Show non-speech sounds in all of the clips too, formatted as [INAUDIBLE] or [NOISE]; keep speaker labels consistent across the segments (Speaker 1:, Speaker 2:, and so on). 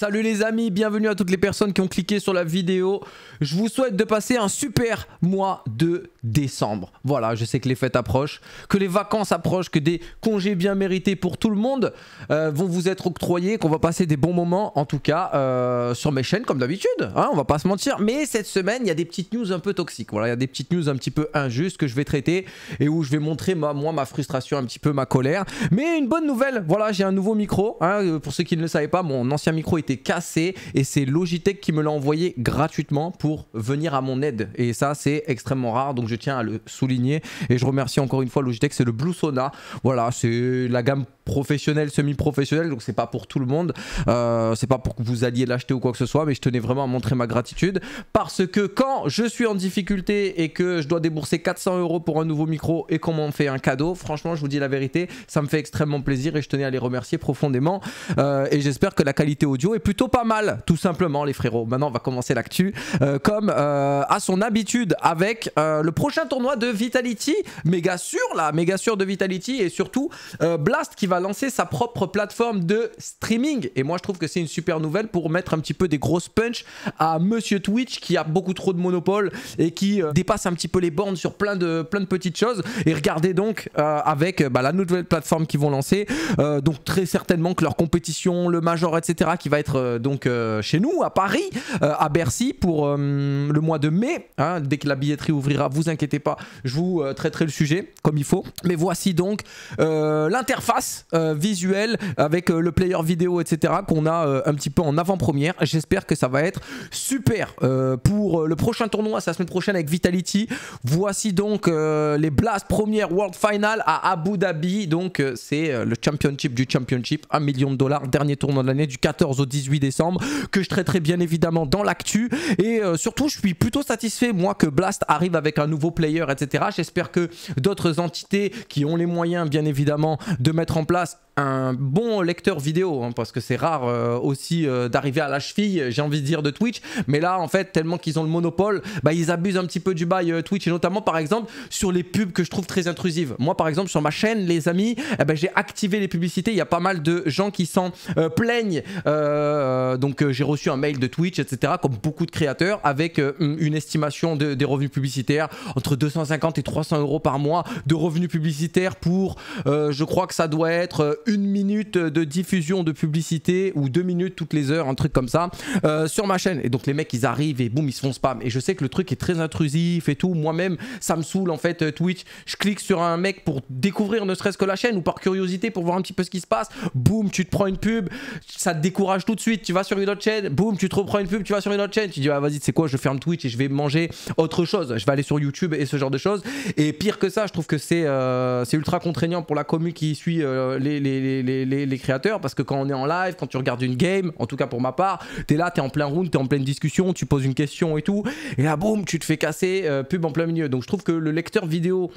Speaker 1: Salut les amis, bienvenue à toutes les personnes qui ont cliqué sur la vidéo. Je vous souhaite de passer un super mois de décembre. Voilà, je sais que les fêtes approchent, que les vacances approchent, que des congés bien mérités pour tout le monde euh, vont vous être octroyés, qu'on va passer des bons moments, en tout cas euh, sur mes chaînes comme d'habitude. Hein, on va pas se mentir. Mais cette semaine, il y a des petites news un peu toxiques. Voilà, il y a des petites news un petit peu injustes que je vais traiter et où je vais montrer ma, moi ma frustration, un petit peu ma colère. Mais une bonne nouvelle, voilà, j'ai un nouveau micro. Hein, pour ceux qui ne le savaient pas, mon ancien micro était cassé et c'est Logitech qui me l'a envoyé gratuitement pour venir à mon aide. Et ça, c'est extrêmement rare, donc je tiens à le souligner. Et je remercie encore une fois Logitech, c'est le Blue Sona. Voilà, c'est la gamme professionnelle, semi-professionnelle, donc c'est pas pour tout le monde. Euh, c'est pas pour que vous alliez l'acheter ou quoi que ce soit, mais je tenais vraiment à montrer ma gratitude parce que quand je suis en difficulté et que je dois débourser 400 euros pour un nouveau micro et qu'on m'en fait un cadeau, franchement, je vous dis la vérité, ça me fait extrêmement plaisir et je tenais à les remercier profondément. Euh, et j'espère que la qualité audio est plutôt pas mal, tout simplement, les frérots. Maintenant, on va commencer l'actu, euh, comme euh, à son habitude, avec euh, le prochain tournoi de Vitality. Méga sûr, là, méga sûr de Vitality. Et surtout, Blast qui va lancer sa propre plateforme de streaming. Et moi, je trouve que c'est une super nouvelle pour mettre un petit peu des grosses punch à Monsieur Twitch qui a beaucoup trop de monopole et qui dépasse un petit peu les bornes sur plein de, plein de petites choses. Et regardez donc avec bah, la nouvelle plateforme qu'ils vont lancer. donc, très certainement que leur compétition, le major, etc., qui va euh, donc euh, chez nous, à Paris, euh, à Bercy, pour le mois de mai. Hein, dès que la billetterie ouvrira, vous inquiétez pas, je vous traiterai le sujet comme il faut. Mais voici donc l'interface visuelle avec le player vidéo, etc., qu'on a un petit peu en avant-première. J'espère que ça va être super pour le prochain tournoi, c'est la semaine prochaine avec Vitality. Voici donc les Blast Première World Final à Abu Dhabi. Donc c'est le championship du championship, 1 million de dollars, dernier tournoi de l'année du 14 au 18 décembre que je traiterai bien évidemment dans l'actu. Et euh, surtout, je suis plutôt satisfait, moi, que Blast arrive avec un nouveau player, etc. J'espère que d'autres entités qui ont les moyens, bien évidemment, de mettre en place un bon lecteur vidéo, hein, parce que c'est rare euh, aussi euh, d'arriver à la cheville, j'ai envie de dire, de Twitch. Mais là, en fait, tellement qu'ils ont le monopole, bah, ils abusent un petit peu du bail euh, Twitch, et notamment, par exemple, sur les pubs que je trouve très intrusives. Moi, par exemple, sur ma chaîne, les amis, eh ben, j'ai activé les publicités. Il y a pas mal de gens qui s'en plaignent. donc, j'ai reçu un mail de Twitch, etc., comme beaucoup de créateurs, avec une estimation des revenus publicitaires entre 250 et 300 euros par mois de revenus publicitaires pour, je crois que ça doit être une minute de diffusion de publicité ou deux minutes toutes les heures, un truc comme ça, euh, sur ma chaîne. Et donc les mecs, ils arrivent et boum, ils se font spam. Et je sais que le truc est très intrusif et tout. Moi-même, ça me saoule en fait euh, Twitch. Je clique sur un mec pour découvrir ne serait-ce que la chaîne ou par curiosité pour voir un petit peu ce qui se passe. Boum, tu te prends une pub, ça te décourage tout de suite. Tu vas sur une autre chaîne, boum, tu te reprends une pub, tu vas sur une autre chaîne. Tu dis, ah, vas-y, c'est quoi, je ferme Twitch et je vais manger autre chose. Je vais aller sur YouTube et ce genre de choses. Et pire que ça, je trouve que c'est euh, ultra contraignant pour la commu qui suit les les, créateurs parce que quand on est en live, quand tu regardes une game, en tout cas pour ma part, t'es là, t'es en plein round, t'es en pleine discussion, tu poses une question et tout, et là boum, tu te fais casser, euh, pub en plein milieu. Donc je trouve que le lecteur vidéo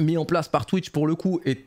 Speaker 1: mis en place par Twitch pour le coup est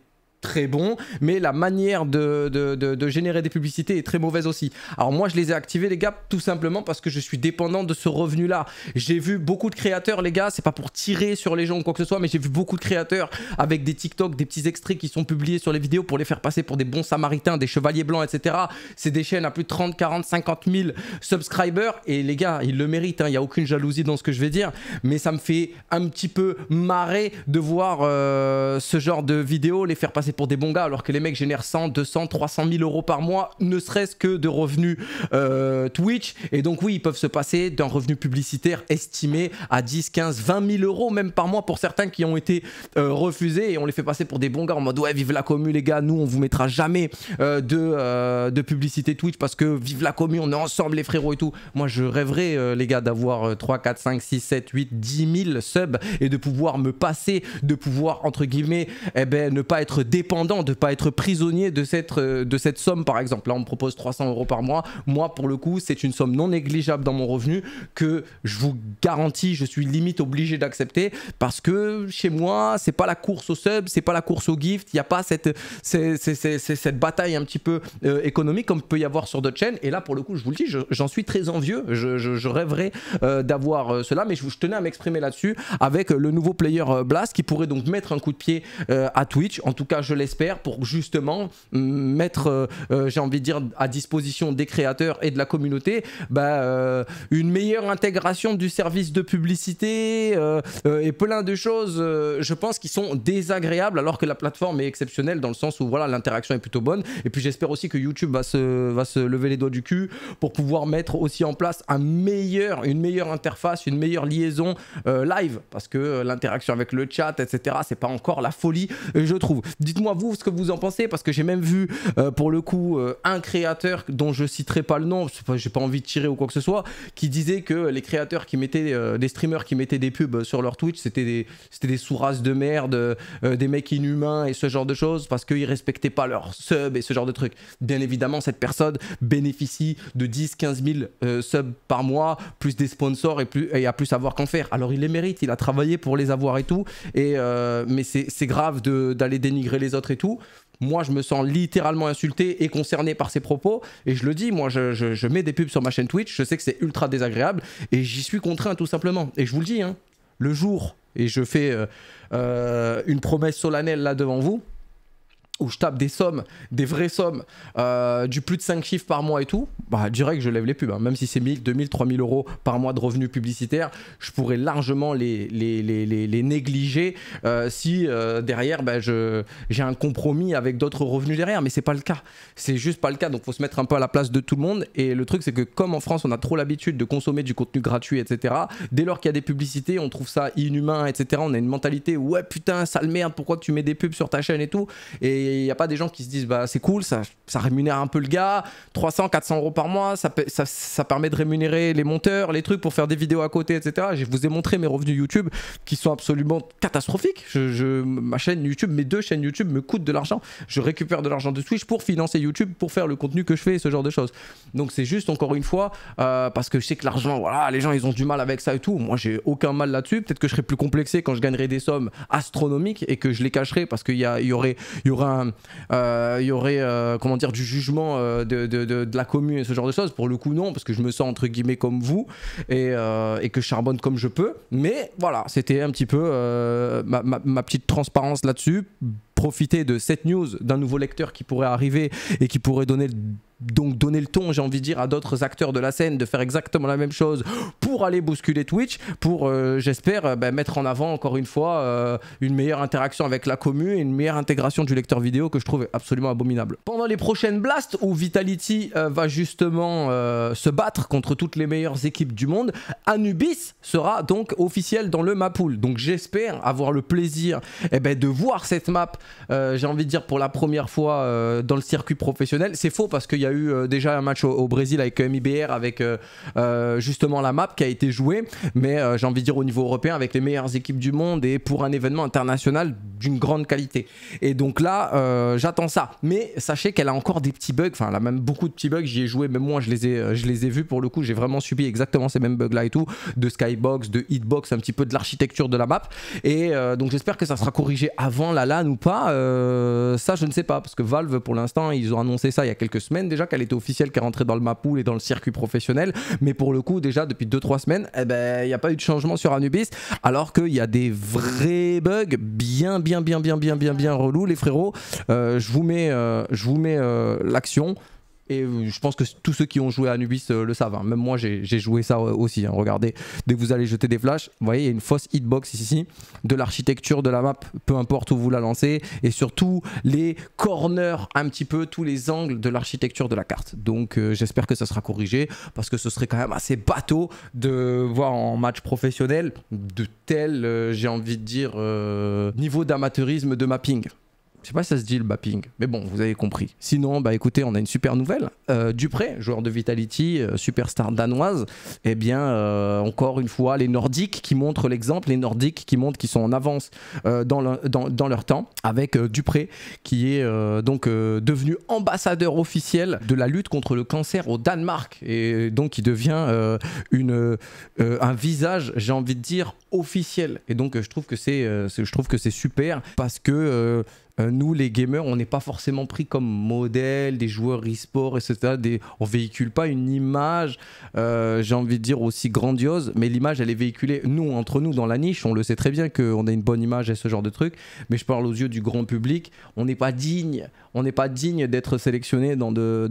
Speaker 1: très bon, mais la manière de, générer des publicités est très mauvaise aussi. Alors moi, je les ai activés, les gars, tout simplement parce que je suis dépendant de ce revenu-là. J'ai vu beaucoup de créateurs, les gars, c'est pas pour tirer sur les gens ou quoi que ce soit, mais j'ai vu beaucoup de créateurs avec des TikTok, des petits extraits qui sont publiés sur les vidéos pour les faire passer pour des bons samaritains, des chevaliers blancs, etc. C'est des chaînes à plus de 30, 40, 50 000 subscribers, et les gars, ils le méritent, hein. il n'y a aucune jalousie dans ce que je vais dire, mais ça me fait un petit peu marrer de voir euh, ce genre de vidéos les faire passer pour des bons gars, alors que les mecs génèrent 100, 200, 300 000 euros par mois, ne serait-ce que de revenus euh, Twitch. Et donc oui, ils peuvent se passer d'un revenu publicitaire estimé à 10, 15, 20 000 euros même par mois pour certains qui ont été euh, refusés et on les fait passer pour des bons gars en mode ouais vive la commu les gars, nous on vous mettra jamais euh, de, de publicité Twitch parce que vive la commu, on est ensemble les frérots et tout. Moi je rêverais les gars d'avoir 3, 4, 5, 6, 7, 8, 10 000 subs et de pouvoir me passer, de pouvoir entre guillemets et eh ben, ne pas être dépendant, de ne pas être prisonnier euh, de cette, somme par exemple. Là on me propose 300 euros par mois. Moi pour le coup c'est une somme non négligeable dans mon revenu que je vous garantis je suis limite obligé d'accepter parce que chez moi c'est pas la course au sub, c'est pas la course au gift, il n'y a pas cette, bataille un petit peu euh, économique comme peut y avoir sur d'autres chaînes. Et là pour le coup je vous le dis j'en suis très envieux, je, rêverais euh, d'avoir cela mais je, tenais à m'exprimer là-dessus avec le nouveau player Blast qui pourrait donc mettre un coup de pied à Twitch. En tout cas je l'espère, pour justement mm, mettre, euh, euh, j'ai envie de dire, à disposition des créateurs et de la communauté bah, euh, une meilleure intégration du service de publicité et plein de choses, je pense, qui sont désagréables alors que la plateforme est exceptionnelle dans le sens où voilà l'interaction est plutôt bonne. Et puis j'espère aussi que YouTube va se, va se lever les doigts du cul pour pouvoir mettre aussi en place un meilleur, une meilleure interface, une meilleure liaison live parce que l'interaction avec le chat, etc., c'est pas encore la folie, je trouve moi vous ce que vous en pensez, parce que j'ai même vu euh, pour le coup euh, un créateur dont je citerai pas le nom, j'ai pas envie de tirer ou quoi que ce soit, qui disait que les créateurs qui mettaient, euh, des streamers qui mettaient des pubs sur leur Twitch, c'était des, des sous-races de merde, des mecs inhumains et ce genre de choses, parce qu'ils respectaient pas leurs subs et ce genre de trucs. Bien évidemment, cette personne bénéficie de 10-15 000 subs par mois, plus des sponsors et, plus, et a plus à voir qu'en faire. Alors il les mérite, il a travaillé pour les avoir et tout, et, mais c'est grave d'aller dénigrer les les autres et tout. Moi, je me sens littéralement insulté et concerné par ces propos. Et je le dis, moi, je, mets des pubs sur ma chaîne Twitch. Je sais que c'est ultra désagréable et j'y suis contraint tout simplement. Et je vous le dis, hein, le jour, et je fais euh, euh, une promesse solennelle là devant vous, où je tape des sommes, des vraies sommes, euh, du plus de 5 chiffres par mois et tout, bah dirais que je lève les pubs. Hein. Même si c'est 1000, 2000, 3000 euros par mois de revenus publicitaires, je pourrais largement les, les, les, les, négliger euh, si euh, derrière bah, j'ai un compromis avec d'autres revenus derrière. Mais c'est pas le cas. C'est juste pas le cas. Donc faut se mettre un peu à la place de tout le monde. Et le truc c'est que comme en France on a trop l'habitude de consommer du contenu gratuit, etc., dès lors qu'il y a des publicités, on trouve ça inhumain, etc. On a une mentalité ouais putain, sale merde, pourquoi tu mets des pubs sur ta chaîne et tout. Et il n'y a pas des gens qui se disent bah c'est cool, ça, rémunère un peu le gars, 300, 400 euros par mois, ça, ça, permet de rémunérer les monteurs, les trucs pour faire des vidéos à côté, etc. Je vous ai montré mes revenus YouTube qui sont absolument catastrophiques. Je, ma chaîne YouTube, mes deux chaînes YouTube me coûtent de l'argent. Je récupère de l'argent de Twitch pour financer YouTube, pour faire le contenu que je fais, ce genre de choses. Donc c'est juste encore une fois euh, parce que je sais que l'argent, voilà, les gens ils ont du mal avec ça et tout. Moi j'ai aucun mal là-dessus. Peut-être que je serais plus complexé quand je gagnerais des sommes astronomiques et que je les cacherais parce qu'il y, y, aurait, y aurait un euh, euh, il y aurait euh, comment dire du jugement de, la commune et ce genre de choses. Pour le coup, non, parce que je me sens entre guillemets comme vous et, que je charbonne comme je peux. Mais voilà, c'était un petit peu ma petite transparence là-dessus profiter de cette news, d'un nouveau lecteur qui pourrait arriver et qui pourrait donner le donc donner le ton, j'ai envie de dire, à d'autres acteurs de la scène de faire exactement la même chose pour aller bousculer Twitch, pour, euh, j'espère, euh, ben, mettre en avant encore une fois euh, une meilleure interaction avec la commune et une meilleure intégration du lecteur vidéo que je trouve absolument abominable. Pendant les prochaines blasts où Vitality va justement se battre contre toutes les meilleures équipes du monde, Anubis sera donc officiel dans le map pool. Donc j'espère avoir le plaisir et eh ben, de voir cette map euh, j'ai envie de dire pour la première fois euh, dans le circuit professionnel. C'est faux parce qu'il y a eu euh, déjà un match au, Brésil avec MIBR, avec justement la map qui a été jouée, mais j'ai envie de dire au niveau européen avec les meilleures équipes du monde et pour un événement international d'une grande qualité. Et donc là, j'attends ça. Mais sachez qu'elle a encore des petits bugs, enfin elle a même beaucoup de petits bugs, j'y ai joué, même moi je les ai, je les ai vus pour le coup, j'ai vraiment subi exactement ces mêmes bugs là et tout, de skybox, de hitbox, un petit peu de l'architecture de la map. Et donc j'espère que ça sera corrigé avant la LAN ou pas. Euh, ça, je ne sais pas. Parce que Valve, pour l'instant, ils ont annoncé ça il y a quelques semaines déjà, qu'elle était officielle, qu'elle rentrait dans le mapool et dans le circuit professionnel. Mais pour le coup, déjà, depuis 2-3 semaines, eh ben, il n'y a pas eu de changement sur Anubis. Alors qu'il y a des vrais bugs bien, bien, bien, bien, bien, bien, bien relous, les frérots. Euh, je vous mets, euh, je vous mets l'action. Et euh, je pense que tous ceux qui ont joué à Anubis euh, le savent. Hein. Même moi, j'ai joué ça euh, aussi. Hein. Regardez, dès que vous allez jeter des flashs, vous voyez, il y a une fausse hitbox ici de l'architecture de la map, peu importe où vous la lancez, et surtout les corners, un petit peu tous les angles de l'architecture de la carte. Donc j'espère que ça sera corrigé, parce que ce serait quand même assez bateau de voir en match professionnel de tel, j'ai envie de dire, niveau d'amateurisme de mapping. Je sais pas si ça se dit le bapping, mais bon, vous avez compris. Sinon, bah écoutez, on a une super nouvelle. Euh, Dupré, joueur de Vitality, euh, superstar danoise, eh bien, euh, encore une fois, les Nordiques qui montrent l'exemple, les Nordiques qui montrent qu'ils sont en avance dans, dans, leur temps, avec Dupré qui est donc devenu ambassadeur officiel de la lutte contre le cancer au Danemark et donc il devient une, un visage, j'ai envie de dire, officiel. Et donc je trouve que c'est, je trouve que c'est super parce que euh, nous, les gamers, on n'est pas forcément pris comme modèle des joueurs e-sport, etc. Des... On véhicule pas une image, euh, j'ai envie de dire, aussi grandiose, mais l'image, elle est véhiculée, nous, entre nous, dans la niche, on le sait très bien qu'on a une bonne image et ce genre de truc, mais je parle aux yeux du grand public, on n'est pas digne, on n'est pas digne d'être sélectionné dans de,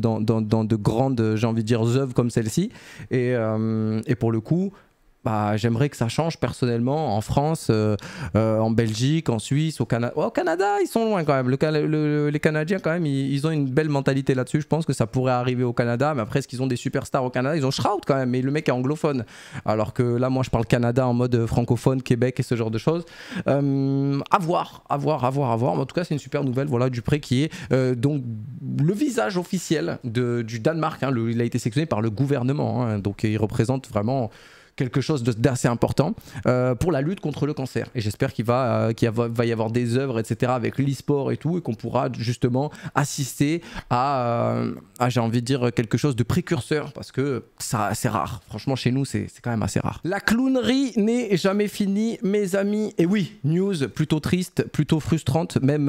Speaker 1: grandes, j'ai envie de dire, œuvres comme celle-ci. et euh, pour le coup, bah, j'aimerais que ça change personnellement en France, euh, euh, en Belgique, en Suisse, au Canada. au Canada, ils sont loin quand même. Le, les Canadiens, quand même, ils, ont une belle mentalité là-dessus. Je pense que ça pourrait arriver au Canada. Mais après, est-ce qu'ils ont des superstars au Canada Ils ont Shroud quand même, mais le mec est anglophone. Alors que là, moi, je parle Canada en mode euh, francophone, Québec et ce genre de choses. A à voir, à voir, à voir, à voir. en tout cas, c'est une super nouvelle. Voilà, Dupré qui est donc le visage officiel de, du Danemark. Hein. il a été sélectionné par le gouvernement. Hein. donc, il représente vraiment quelque chose d'assez important euh, pour la lutte contre le cancer. Et j'espère qu'il va, euh, qu'il va, y avoir des œuvres, etc., avec l'e-sport et tout, et qu'on pourra justement assister euh, à, j'ai envie de dire, quelque chose de précurseur, parce que ça, c'est rare. Franchement, chez nous, c'est quand même assez rare. La clownerie n'est jamais finie, mes amis. Et oui, news plutôt triste, plutôt frustrante, même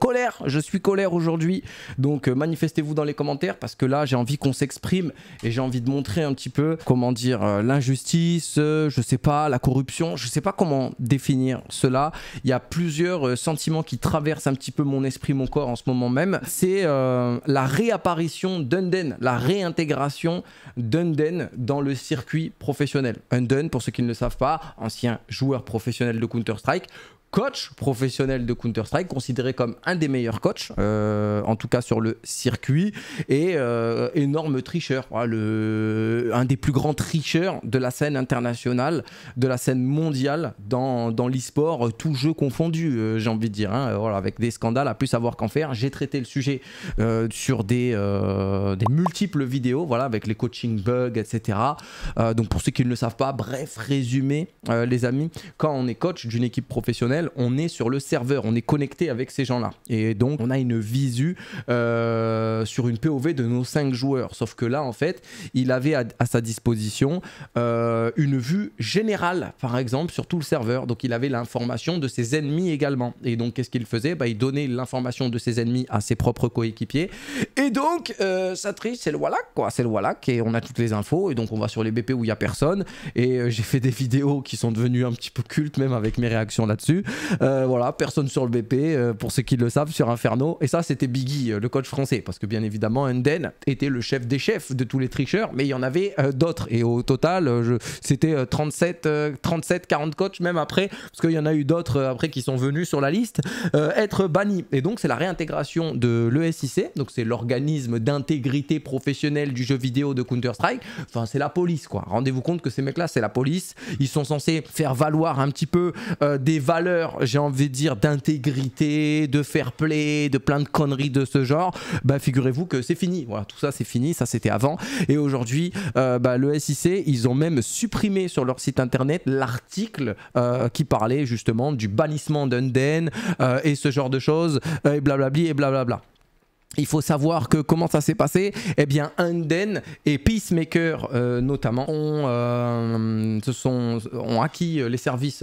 Speaker 1: colère. Je suis colère aujourd'hui. Donc, manifestez-vous dans les commentaires, parce que là, j'ai envie qu'on s'exprime et j'ai envie de montrer un petit peu, comment dire, l'injustice Justice, euh, je sais pas, la corruption, je sais pas comment définir cela. Il y a plusieurs euh, sentiments qui traversent un petit peu mon esprit, mon corps en ce moment même. C'est euh, la réapparition d'Unden, la réintégration d'Unden dans le circuit professionnel. Unden, pour ceux qui ne le savent pas, ancien joueur professionnel de Counter-Strike, coach professionnel de Counter-Strike, considéré comme un des meilleurs coachs, euh, en tout cas sur le circuit, et euh, énorme tricheur, hein, le, un des plus grands tricheurs de la scène internationale, de la scène mondiale dans, dans l'e-sport, tout jeu confondu, euh, j'ai envie de dire, hein. avec des scandales à plus savoir qu'en faire. J'ai traité le sujet sur des, des multiples vidéos, voilà, avec les coaching bugs, etc. donc pour ceux qui ne le savent pas, bref résumé, les amis, quand on est coach d'une équipe professionnelle, on est sur le serveur, on est connecté avec ces gens-là. Et donc, on a une visu euh, sur une POV de nos cinq joueurs. Sauf que là, en fait, il avait à, sa disposition euh, une vue générale, par exemple, sur tout le serveur. Donc, il avait l'information de ses ennemis également. Et donc, qu'est-ce qu'il faisait bah, Il donnait l'information de ses ennemis à ses propres coéquipiers. Et donc, euh, ça triche c'est le Wallach, quoi. C'est le Wallach et on a toutes les infos. Et donc, on va sur les BP où il n'y a personne. Et j'ai fait des [LAUGHS] vidéos qui sont devenues un petit peu cultes, même avec mes réactions là-dessus. Euh, voilà, personne sur le BP, euh, pour ceux qui le savent, sur Inferno. Et ça, c'était Biggie, euh, le coach français, parce que bien évidemment, Enden était le chef des chefs de tous les tricheurs, mais il y en avait d'autres. Et au total, c'était 37, 37, 40 coachs, même après, parce qu'il y en a eu d'autres après qui sont venus sur la liste, être bannis. Et donc, c'est la réintégration de l'ESIC, donc c'est l'organisme d'intégrité professionnelle du jeu vidéo de Counter-Strike. Enfin, c'est la police, quoi. Rendez-vous compte que ces mecs-là, c'est la police. Ils sont censés faire valoir un petit peu des valeurs j'ai envie de dire, d'intégrité, de fair play, de plein de conneries de ce genre, bah figurez-vous que c'est fini. Voilà, tout ça c'est fini, ça c'était avant. Et aujourd'hui, euh, bah, le SIC, ils ont même supprimé sur leur site internet l'article euh, qui parlait justement du bannissement d'Unden euh, et ce genre de choses, et blablabli et blablabla. Il faut savoir que comment ça s'est passé Eh bien, Unden et Peacemaker euh, notamment ont, euh, se sont, ont acquis euh, les services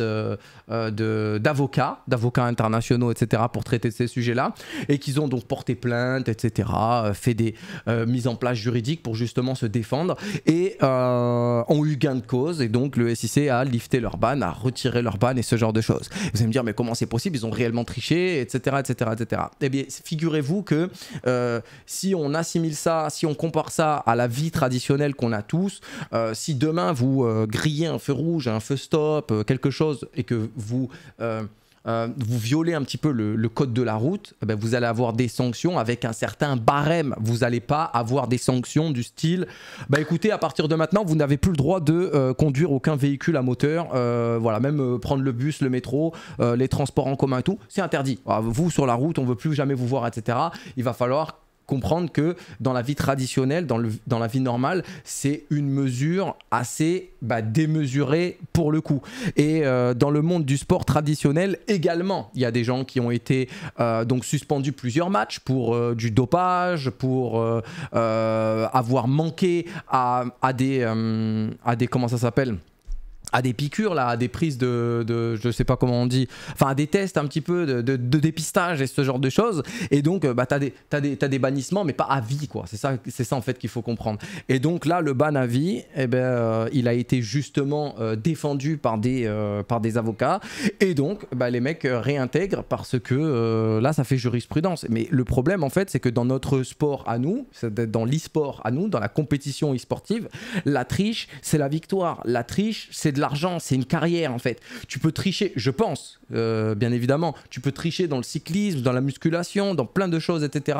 Speaker 1: d'avocats, d'avocats internationaux, etc. pour traiter ces sujets-là, et qu'ils ont donc porté plainte, etc. fait des mises en place juridiques pour justement se défendre et ont eu gain de cause. Et donc le SIC a lifté leur ban, a retiré leur ban et ce genre de choses. Vous allez me dire mais comment c'est possible Ils ont réellement triché, etc., etc., etc. Eh bien, figurez-vous que euh, si on assimile ça, si on compare ça à la vie traditionnelle qu'on a tous, euh, si demain vous euh, grillez un feu rouge, un feu stop, quelque chose, et que vous euh, vous violez un petit peu le, code de la route, eh ben, vous allez avoir des sanctions avec un certain barème. Vous n'allez pas avoir des sanctions du style bah écoutez, à partir de maintenant, vous n'avez plus le droit de euh, conduire aucun véhicule à moteur, euh, voilà, même prendre le bus, le métro, les transports en commun et tout, c'est interdit. Ah, vous sur la route, on veut plus jamais vous voir, etc. Il va falloir comprendre que dans la vie traditionnelle, dans, le, dans la vie normale, c'est une mesure assez bah, démesurée pour le coup. Et euh, dans le monde du sport traditionnel également, il y a des gens qui ont été euh, donc suspendus plusieurs matchs pour euh, du dopage, pour avoir manqué à des, à des comment ça s'appelle à des piqûres, là, à des prises de, de je sais pas comment on dit, enfin à des tests un petit peu de, dépistage et ce genre de choses. Et donc, euh, bah, tu as des, des, des bannissements, mais pas à vie, quoi. C'est ça, c'est ça en fait qu'il faut comprendre. Et donc là, le ban à vie, eh ben, euh, il a été justement euh, défendu par des, par des avocats. Et donc, bah, les mecs réintègrent parce que là, ça fait jurisprudence. Mais le problème, en fait, c'est que dans notre sport à nous, dans l'e-sport à nous, dans la compétition e-sportive, la triche, c'est la victoire. La triche, c'est de l'argent, c'est une carrière en fait. Tu peux tricher, je pense, euh, bien évidemment, tu peux tricher dans le cyclisme, dans la musculation, dans plein de choses, etc.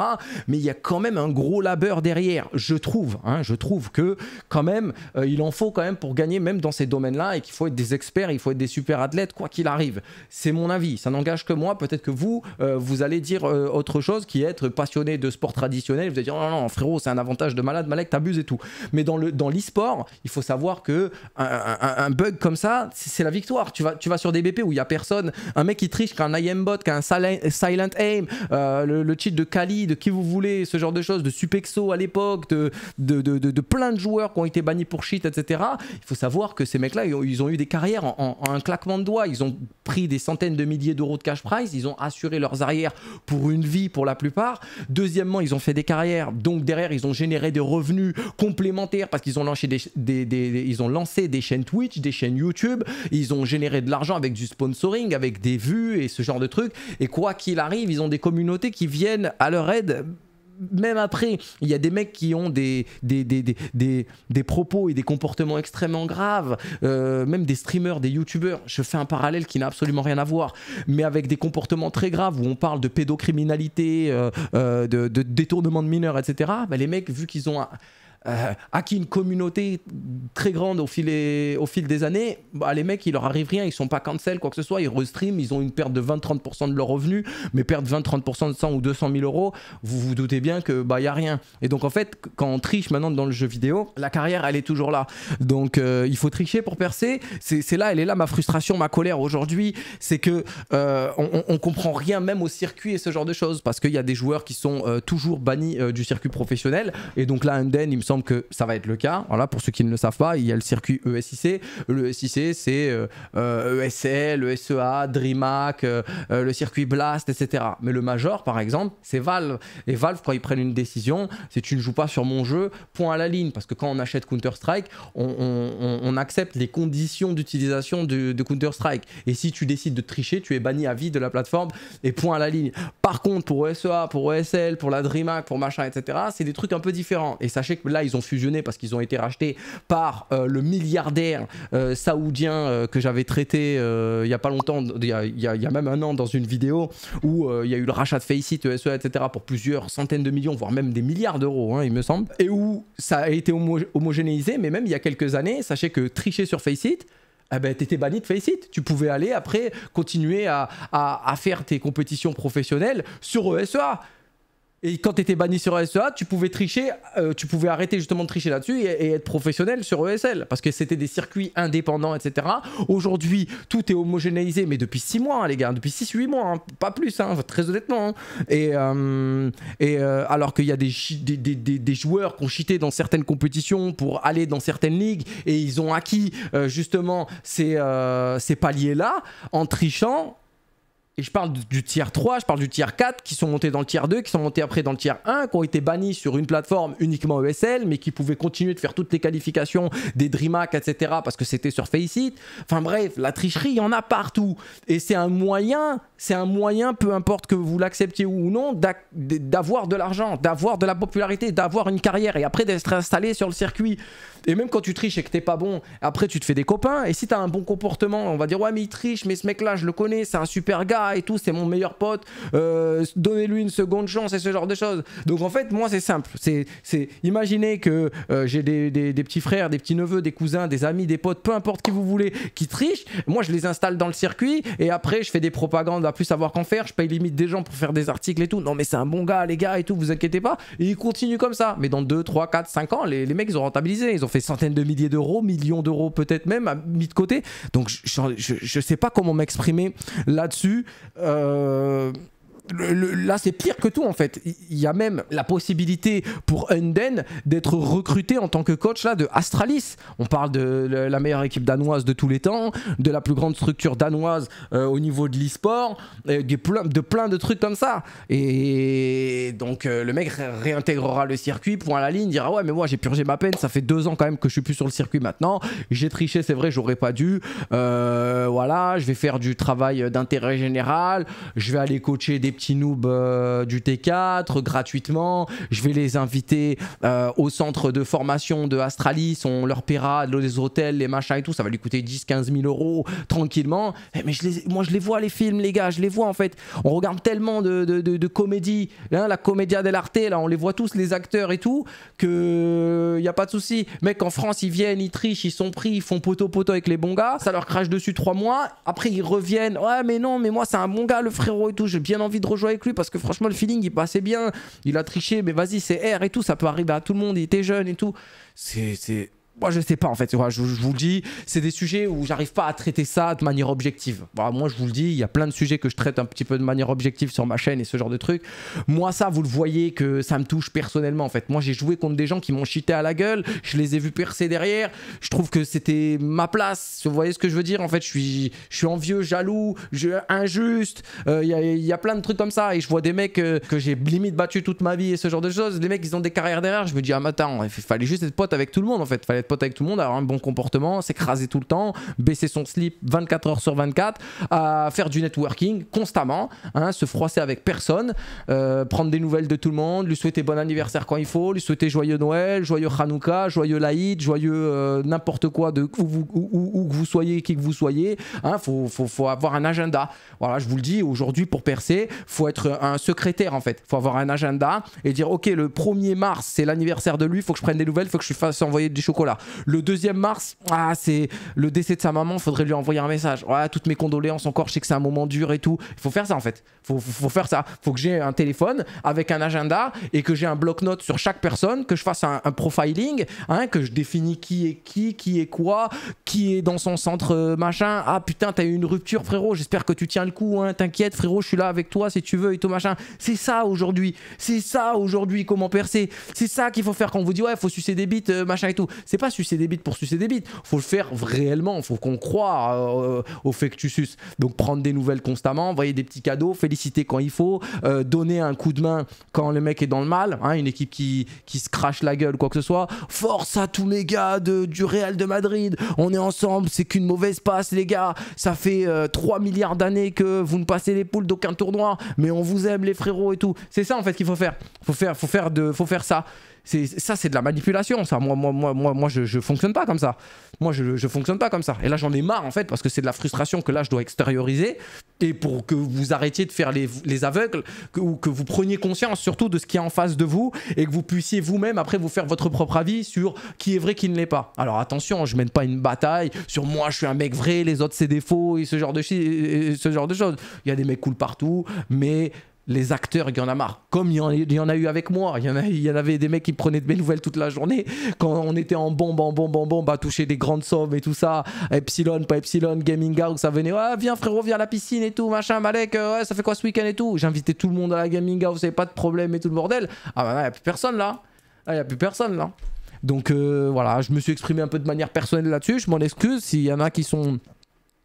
Speaker 1: Mais il y a quand même un gros labeur derrière. Je trouve, hein. je trouve que quand même, euh, il en faut quand même pour gagner même dans ces domaines-là et qu'il faut être des experts, il faut être des super athlètes, quoi qu'il arrive. C'est mon avis, ça n'engage que moi. Peut-être que vous, euh, vous allez dire autre chose qui est être passionné de sport traditionnel. Vous allez dire, oh non, non, frérot, c'est un avantage de malade, malade t'abuses et tout. Mais dans l'e-sport, dans il faut savoir que un bug comme ça, c'est la victoire. Tu vas, tu vas sur des BP où il n'y a personne, un mec qui triche, qu'un a qu'un silent, aim, euh, le, cheat de Kali, de qui vous voulez, ce genre de choses, de Supexo à l'époque, de de, plein de joueurs qui ont été bannis pour cheat, etc. Il faut savoir que ces mecs-là, ils, ont eu des carrières en, un claquement de doigts. Ils ont pris des centaines de milliers d'euros de cash prize, ils ont assuré leurs arrières pour une vie pour la plupart. Deuxièmement, ils ont fait des carrières, donc derrière, ils ont généré des revenus complémentaires parce qu'ils ont des, ont lancé des chaînes Twitch, des chaînes YouTube, ils ont généré de l'argent avec du sponsoring, avec des vues et ce genre de trucs. Et quoi qu'il arrive, ils ont des communautés qui viennent à leur aide même après, il y a des mecs qui ont des, des, propos et des comportements extrêmement graves, euh, même des streamers, des youtubeurs. Je fais un parallèle qui n'a absolument rien à voir, mais avec des comportements très graves où on parle de pédocriminalité, euh, euh, de, détournement de mineurs, etc. Bah, les mecs, vu qu'ils ont euh, acquis une communauté très grande au fil, des années, bah, les mecs, il leur arrive rien, ils sont pas cancel, quoi que ce soit, ils restream, ils ont une perte de 20-30% de leurs revenus, mais perdre 20-30% de 100 ou 200 000 euros, vous vous doutez bien que bah y a rien. Et donc en fait, quand on triche maintenant dans le jeu vidéo, la carrière, elle est toujours là. Donc euh, il faut tricher pour percer. C'est là, elle est là ma frustration, ma colère aujourd'hui, c'est que euh, on, on, comprend rien même au circuit et ce genre de choses parce qu'il y a des joueurs qui sont toujours bannis du circuit professionnel. Et donc là, Unden, il me semble que ça va être le cas. Voilà, pour ceux qui ne le savent pas, il y a le circuit ESIC. Le e SIC, c'est euh, ESL, euh, e ESEA, DreamHack, euh, euh, le circuit Blast, etc. Mais le Major, par exemple, c'est Valve. Et Valve, quand ils prennent une décision, c'est tu ne joues pas sur mon jeu, point à la ligne. Parce que quand on achète Counter-Strike, on, accepte les conditions d'utilisation de, de Counter-Strike. Et si tu décides de tricher, tu es banni à vie de la plateforme et point à la ligne. Par contre, pour ESEA, pour ESL, pour la DreamHack, pour machin, etc., c'est des trucs un peu différents. Et sachez que là, ils ont fusionné parce qu'ils ont été rachetés par euh, le milliardaire euh, saoudien euh, que j'avais traité il n'y a pas longtemps, il y, a, même un an dans une vidéo où il y a eu le rachat de Faceit, ESEA, etc. pour plusieurs centaines de millions, voire même des milliards d'euros, hein, il me semble, et où ça a été homogénéisé, mais même il y a quelques années, sachez que tricher sur Faceit, eh ben, t'étais banni de Faceit. Tu pouvais aller après continuer à, à faire tes compétitions professionnelles sur ESEA. Et quand tu étais banni sur ESL, tu pouvais tricher, euh, tu pouvais arrêter justement de tricher là-dessus et, être professionnel sur ESL. Parce que c'était des circuits indépendants, etc. Aujourd'hui, tout est homogénéisé, mais depuis 6 mois, hein, les gars, depuis 6-8 mois, hein. pas plus, hein. très honnêtement. Et, euh, et euh, alors qu'il y a des, des, joueurs qui ont cheaté dans certaines compétitions pour aller dans certaines ligues et ils ont acquis justement ces paliers-là en trichant et je parle du tiers 3, je parle du tiers 4, qui sont montés dans le tiers 2, qui sont montés après dans le tiers 1, qui ont été bannis sur une plateforme uniquement ESL, mais qui pouvaient continuer de faire toutes les qualifications des DreamHack, etc., parce que c'était sur Faceit. Enfin bref, la tricherie, il y en a partout. Et c'est un moyen, c'est un moyen, peu importe que vous l'acceptiez ou non, d'avoir de l'argent, d'avoir de la popularité, d'avoir une carrière, et après d'être installé sur le circuit. Et même quand tu triches et que t'es pas bon, après tu te fais des copains, et si t'as un bon comportement, on va dire, ouais mais il triche, mais ce mec-là, je le connais, c'est un super gars, et tout, c'est mon meilleur pote, euh, donnez-lui une seconde chance et ce genre de choses. Donc en fait, moi, c'est simple. C'est, c'est imaginez que euh, j'ai des, des, des, petits frères, des petits neveux, des cousins, des amis, des potes, peu importe qui vous voulez, qui trichent. Moi, je les installe dans le circuit et après, je fais des propagandes à plus savoir qu'en faire. Je paye limite des gens pour faire des articles et tout. Non, mais c'est un bon gars, les gars et tout, vous inquiétez pas. Et ils continuent comme ça. Mais dans 2, 3, 4, 5 ans, les, les mecs, ils ont rentabilisé. Ils ont fait centaines de milliers d'euros, millions d'euros peut-être même, mis de côté. Donc je, je sais pas comment m'exprimer là-dessus. Uh, là, c'est pire que tout en fait. Il y a même la possibilité pour Unden d'être recruté en tant que coach là de Astralis. On parle de la meilleure équipe danoise de tous les temps, de la plus grande structure danoise euh, au niveau de l'e-sport, euh, de, plein, de trucs comme ça. Et donc euh, le mec réintégrera le circuit, point à la ligne, dira ouais mais moi j'ai purgé ma peine, ça fait deux ans quand même que je suis plus sur le circuit maintenant. J'ai triché, c'est vrai, j'aurais pas dû. voilà, je vais faire du travail d'intérêt général, je vais aller coacher des petits noobs euh, du T4 gratuitement. Je vais les inviter euh, au centre de formation de Astralis. On leur paiera les hôtels, les machins et tout. Ça va lui coûter 10-15 000 euros tranquillement. Eh, mais je les, moi, je les vois, les films, les gars. Je les vois en fait. On regarde tellement de, comédies. Hein, la comédia dell'arte, là, on les voit tous, les acteurs et tout, qu'il n'y a pas de souci. Mec, en France, ils viennent, ils trichent, ils sont pris, ils font poteau-poteau avec les bons gars. Ça leur crache dessus trois mois. Après, ils reviennent. Ouais, mais non, mais moi, c'est un bon gars, le frérot et tout. J'ai bien envie de de rejouer avec lui parce que franchement, le feeling, il passait bien. Il a triché, mais vas-y, c'est R et tout. Ça peut arriver à tout le monde. Il était jeune et tout. C'est moi je sais pas en fait, je, vous le dis, c'est des sujets où j'arrive pas à traiter ça de manière objective. Voilà, moi je vous le dis, il y a plein de sujets que je traite un petit peu de manière objective sur ma chaîne et ce genre de trucs. Moi ça, vous le voyez que ça me touche personnellement en fait. Moi j'ai joué contre des gens qui m'ont cheaté à la gueule, je les ai vus percer derrière, je trouve que c'était ma place, vous voyez ce que je veux dire en fait, je suis, je suis envieux, jaloux, je, injuste, euh, il y, a, plein de trucs comme ça et je vois des mecs euh, que j'ai limite battu toute ma vie et ce genre de choses, des mecs ils ont des carrières derrière, je me dis ah mais attends, il fallait juste être pote avec tout le monde en fait, fallait être avec tout le monde, avoir un bon comportement, s'écraser tout le temps, baisser son slip 24 heures sur 24, à faire du networking constamment, hein, se froisser avec personne, euh, prendre des nouvelles de tout le monde, lui souhaiter bon anniversaire quand il faut, lui souhaiter joyeux Noël, joyeux Hanouka, joyeux Laïd, joyeux euh, n'importe quoi de où, vous, que vous soyez, qui que vous soyez. Hein, faut, faut, avoir un agenda. Voilà, je vous le dis, aujourd'hui pour percer, faut être un secrétaire en fait. Faut avoir un agenda et dire ok le 1er mars c'est l'anniversaire de lui, faut que je prenne des nouvelles, faut que je fasse envoyer du chocolat. Le 2 mars, ah, c'est le décès de sa maman, faudrait lui envoyer un message. Voilà, toutes mes condoléances encore, je sais que c'est un moment dur et tout. Il faut faire ça en fait. Il faut, faire ça. Il Faut que j'ai un téléphone avec un agenda et que j'ai un bloc-notes sur chaque personne, que je fasse un, profiling, hein, que je définis qui est qui, qui est quoi, qui est dans son centre euh, machin. Ah putain, t'as eu une rupture, frérot. J'espère que tu tiens le coup. Hein. T'inquiète, frérot, je suis là avec toi si tu veux et tout machin. C'est ça aujourd'hui. C'est ça aujourd'hui comment percer. C'est ça qu'il faut faire quand on vous dit ouais, faut sucer des bites, euh, machin et tout. C'est pas sucer des bites pour sucer des bites. Faut le faire réellement, faut qu'on croit euh, au fait que tu suces. Donc prendre des nouvelles constamment, envoyer des petits cadeaux, féliciter quand il faut, euh, donner un coup de main quand le mec est dans le mal, hein, une équipe qui, se crache la gueule, quoi que ce soit. Force à tous les gars du Real de Madrid, on est ensemble, c'est qu'une mauvaise passe les gars. Ça fait 3 euh, milliards d'années que vous ne passez les poules d'aucun tournoi, mais on vous aime les frérots et tout. C'est ça en fait qu'il faut faire. Faut faire, faut faire, de, faut faire ça ça, c'est de la manipulation, ça. Moi, moi, moi, moi, moi je, ne fonctionne pas comme ça. Moi, je, je fonctionne pas comme ça. Et là, j'en ai marre, en fait, parce que c'est de la frustration que là, je dois extérioriser. Et pour que vous arrêtiez de faire les, aveugles, ou que vous preniez conscience surtout de ce qui est en face de vous, et que vous puissiez vous-même, après, vous faire votre propre avis sur qui est vrai, qui ne l'est pas. Alors, attention, je mène pas une bataille sur moi, je suis un mec vrai, les autres, c'est des faux, et ce genre de, ce genre de choses. Il y a des mecs cool partout, mais les acteurs, il y en a marre. Comme il y en, a eu avec moi, il y, en avait des mecs qui prenaient de mes nouvelles toute la journée. Quand on était en bombe, en bombe, en bombe, à toucher des grandes sommes et tout ça, Epsilon, pas Epsilon, Gaming House, ça venait, ouais, viens frérot, viens à la piscine et tout, machin, Malek, euh, ouais, ça fait quoi ce week-end et tout. J'invitais tout le monde à la Gaming House, avait pas de problème et tout le bordel. Ah bah, il n'y a plus personne là. Il ah, n'y a plus personne là. Donc euh, voilà, je me suis exprimé un peu de manière personnelle là-dessus, je m'en excuse s'il y en a qui sont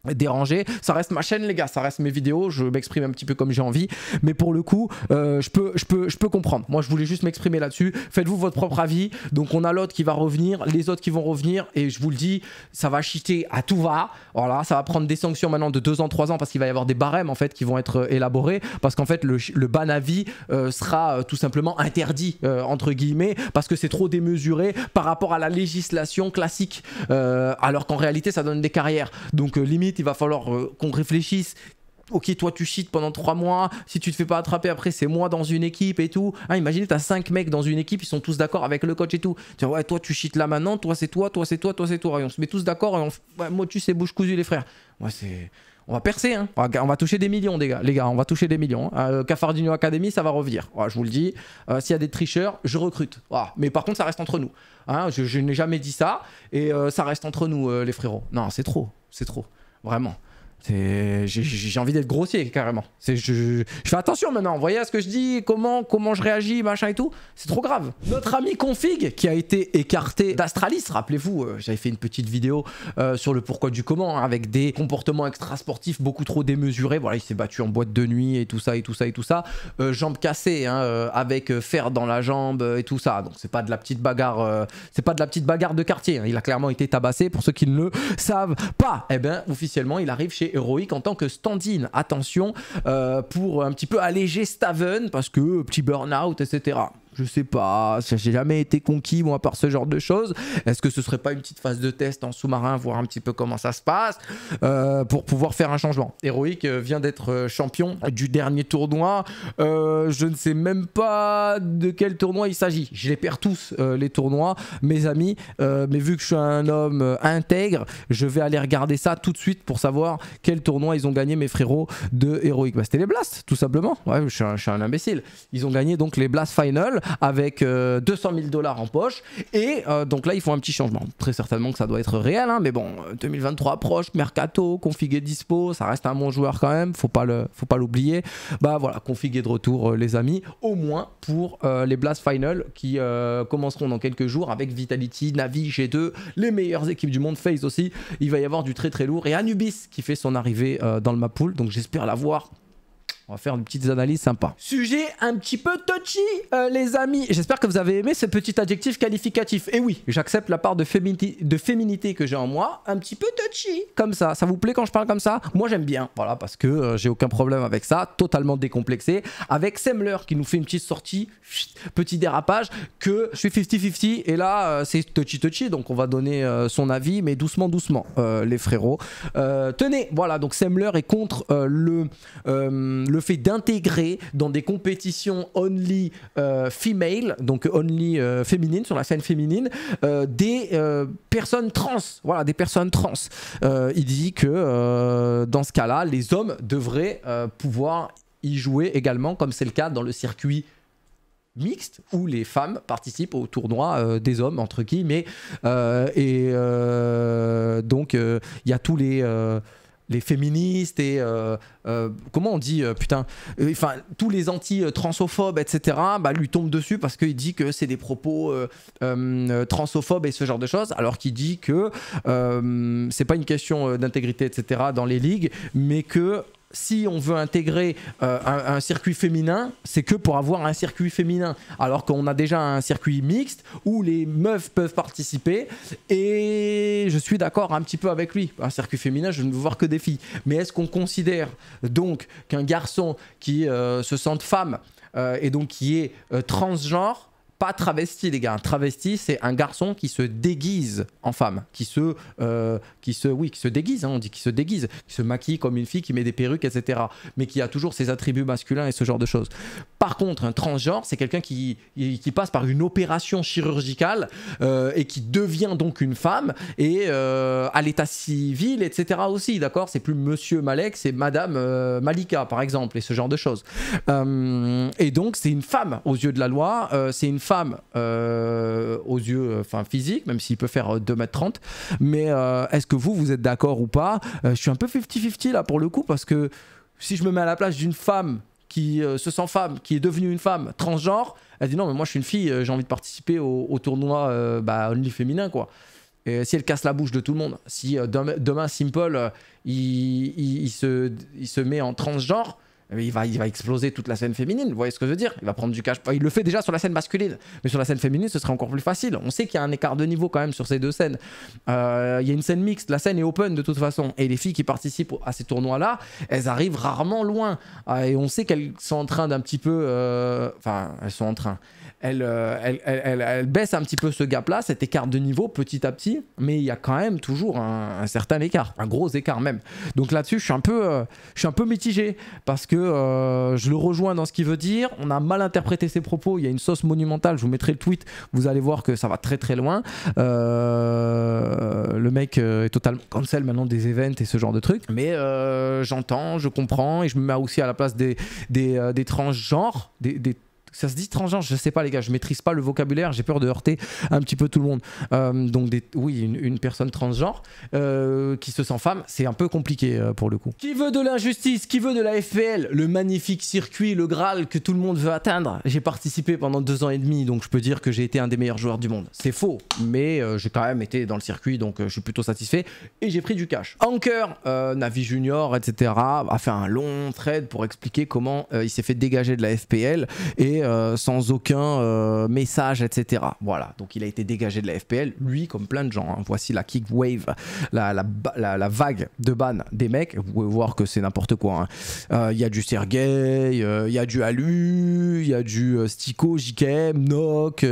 Speaker 1: déranger. Ça reste ma chaîne, les gars, ça reste mes vidéos. Je m'exprime un petit peu comme j'ai envie, mais pour le coup, euh, je peux, je peux, je peux comprendre. Moi, je voulais juste m'exprimer là-dessus. Faites-vous votre propre avis. Donc, on a l'autre qui va revenir, les autres qui vont revenir, et je vous le dis, ça va chiter à tout va. Voilà, ça va prendre des sanctions maintenant de 2 ans, 3 ans, parce qu'il va y avoir des barèmes en fait qui vont être euh, élaborés, parce qu'en fait, le, le ban à euh, sera tout simplement interdit entre guillemets, parce que c'est trop démesuré par rapport à la législation classique. alors qu'en réalité, ça donne des carrières. Donc, limite il va falloir euh, qu'on réfléchisse. Ok, toi tu cheats pendant 3 mois, si tu te fais pas attraper après c'est moi dans une équipe et tout. Hein, imagine imaginez, t'as 5 mecs dans une équipe, ils sont tous d'accord avec le coach et tout. Tu ouais, toi tu cheats là maintenant, toi c'est toi, toi c'est toi, toi c'est toi. Et on se met tous d'accord on moi tu sais bouche cousue les frères. c'est on va percer, hein. on, va, toucher des millions, les gars. Les gars, on va toucher des millions. Hein. Euh, Cafardino Academy, ça va revenir. je vous le dis. Euh, s'il y a des tricheurs, je recrute. Ah, mais par contre, ça reste entre nous. je, n'ai jamais dit ça. Et ça reste entre nous, les frérots. Non, c'est trop. C'est trop. Vraiment. J'ai envie d'être grossier carrément. Je, je, fais attention maintenant, vous voyez à ce que je dis, comment, comment je réagis, machin et tout. C'est trop grave. Notre ami Config, qui a été écarté d'Astralis, rappelez-vous, euh, j'avais fait une petite vidéo euh, sur le pourquoi du comment, hein, avec des comportements extrasportifs beaucoup trop démesurés. Voilà, il s'est battu en boîte de nuit et tout ça, et tout ça, et tout ça. Euh, jambes cassées, hein, avec fer dans la jambe et tout ça. Donc c'est pas de la petite bagarre, c'est pas de la petite bagarre de quartier. Hein. Il a clairement été tabassé, pour ceux qui ne le savent pas. Et eh bien, officiellement, il arrive chez héroïque en tant que stand-in. Attention, euh, pour un petit peu alléger Staven, parce que petit burn-out, etc. Je sais pas, j'ai jamais été conquis moi par ce genre de choses. Est-ce que ce serait pas une petite phase de test en sous-marin, voir un petit peu comment ça se passe euh, pour pouvoir faire un changement Heroic euh, vient d'être euh, champion du dernier tournoi. je ne sais même pas de quel tournoi il s'agit. Je les perds tous les tournois, mes amis. mais vu que je suis un homme intègre, je vais aller regarder ça tout de suite pour savoir quel tournoi ils ont gagné mes frérots de Heroic. Bah, c'était les Blasts, tout simplement. je suis un, je suis un imbécile. Ils ont gagné donc les Blast Final avec 200 euh, 000 dollars en poche. Et euh, donc là, ils font un petit changement. Très certainement que ça doit être réel, hein, mais bon, 2023 euh, approche, mercato, configué dispo, ça reste un bon joueur quand même, faut pas l'oublier. Bah voilà, configué de retour, les amis, au moins pour les Blast Final qui commenceront dans quelques jours avec Vitality, Navi, G2, les meilleures équipes du monde, face aussi. Il va y avoir du très très lourd et Anubis qui fait son arrivée dans le map donc j'espère l'avoir on va faire une petite analyse sympa. Sujet un petit peu touchy, euh, les amis. J'espère que vous avez aimé ce petit adjectif qualificatif. Et eh oui, j'accepte la part de, féminité, que j'ai en moi. Un petit peu touchy, comme ça. Ça vous plaît quand je parle comme ça Moi, j'aime bien. Voilà, parce que euh, j'ai aucun problème avec ça. Totalement décomplexé. Avec Semler qui nous fait une petite sortie, petit dérapage, que je suis 50-50. Et là, euh, c'est touchy-touchy. Donc, on va donner son avis, mais doucement, doucement, les frérots. tenez, voilà. Donc, Semler est contre le fait d'intégrer dans des compétitions only euh, female, donc only euh, féminine, sur la scène féminine, euh, des personnes trans. Voilà, des personnes trans. il dit que dans ce cas-là, les hommes devraient pouvoir y jouer également, comme c'est le cas dans le circuit mixte où les femmes participent au tournoi des hommes entre guillemets mais et donc il y a tous les les féministes et euh, euh, comment on dit euh, putain enfin tous les anti-transophobes etc bah, lui tombe dessus parce qu'il dit que c'est des propos transophobes et ce genre de choses alors qu'il dit que c'est pas une question d'intégrité etc dans les ligues mais que si on veut intégrer euh, un, circuit féminin, c'est que pour avoir un circuit féminin. Alors qu'on a déjà un circuit mixte où les meufs peuvent participer. Et je suis d'accord un petit peu avec lui. Un circuit féminin, je ne veux voir que des filles. Mais est-ce qu'on considère donc qu'un garçon qui euh, se sente femme euh, et donc qui est transgenre pas travesti, les gars. Un travesti, c'est un garçon qui se déguise en femme, qui se, euh, qui se, oui, qui se déguise. Hein, on dit qui se déguise, qui se maquille comme une fille, qui met des perruques, etc. Mais qui a toujours ses attributs masculins et ce genre de choses. Par contre, un transgenre, c'est quelqu'un qui, passe par une opération chirurgicale euh, et qui devient donc une femme et euh, à l'état civil, etc. Aussi, d'accord. C'est plus Monsieur Malek, c'est Madame Malika, par exemple, et ce genre de choses. et donc, c'est une femme aux yeux de la loi. c'est une femme euh, aux yeux euh, enfin physique, même s'il peut faire 2m30. Euh, mais est-ce que vous, vous êtes d'accord ou pas Je suis un peu 50-50 là pour le coup, parce que si je me mets à la place d'une femme qui se sent femme, qui est devenue une femme transgenre, elle dit non, mais moi je suis une fille, j'ai envie de participer au, tournoi bah, Only féminin, quoi. Et si elle casse la bouche de tout le monde, si demain, Simple se, il se met en transgenre, il va, il va exploser toute la scène féminine. Vous voyez ce que je veux dire Il va prendre du cash. Il le fait déjà sur la scène masculine, mais sur la scène féminine, ce serait encore plus facile. On sait qu'il y a un écart de niveau quand même sur ces deux scènes. Euh, il y a une scène mixte, la scène est open de toute façon, et les filles qui participent à ces tournois-là, elles arrivent rarement loin. Euh, et on sait qu'elles sont en train d'un petit peu, euh, enfin, elles sont en train. Elles, elles, baissent un petit peu ce gap-là, cet écart de niveau petit à petit, mais il y a quand même toujours un, un certain écart, un gros écart même. Donc là-dessus, je suis un peu, je suis un peu mitigé parce que euh, je le rejoins dans ce qu'il veut dire. On a mal interprété ses propos. Il y a une sauce monumentale. Je vous mettrai le tweet. Vous allez voir que ça va très très loin. Euh, le mec euh, est totalement cancel maintenant des events et ce genre de trucs. Mais j'entends, je comprends et je me mets aussi à la place des, des, des transgenres, des ça se dit transgenre, je sais pas les gars, je maîtrise pas le vocabulaire, j'ai peur de heurter un petit peu tout le monde. Euh, donc des, oui, une, personne transgenre euh, qui se sent femme, c'est un peu compliqué euh, pour le coup. Qui veut de l'injustice, qui veut de la FPL, le magnifique circuit, le Graal que tout le monde veut atteindre. J'ai participé pendant deux ans et demi, donc je peux dire que j'ai été un des meilleurs joueurs du monde. C'est faux, mais j'ai quand même été dans le circuit, donc je suis plutôt satisfait et j'ai pris du cash. Anker, Navi Junior, etc. a fait un long trade pour expliquer comment il s'est fait dégager de la FPL et euh, sans aucun euh, message, etc. Voilà, donc il a été dégagé de la FPL, lui comme plein de gens. Hein. Voici la kick wave, la, la, vague de ban des mecs. Vous pouvez voir que c'est n'importe quoi. Hein. Euh, il y a du Sergei, il y a du Alu, il y a du Stiko JKM, Nock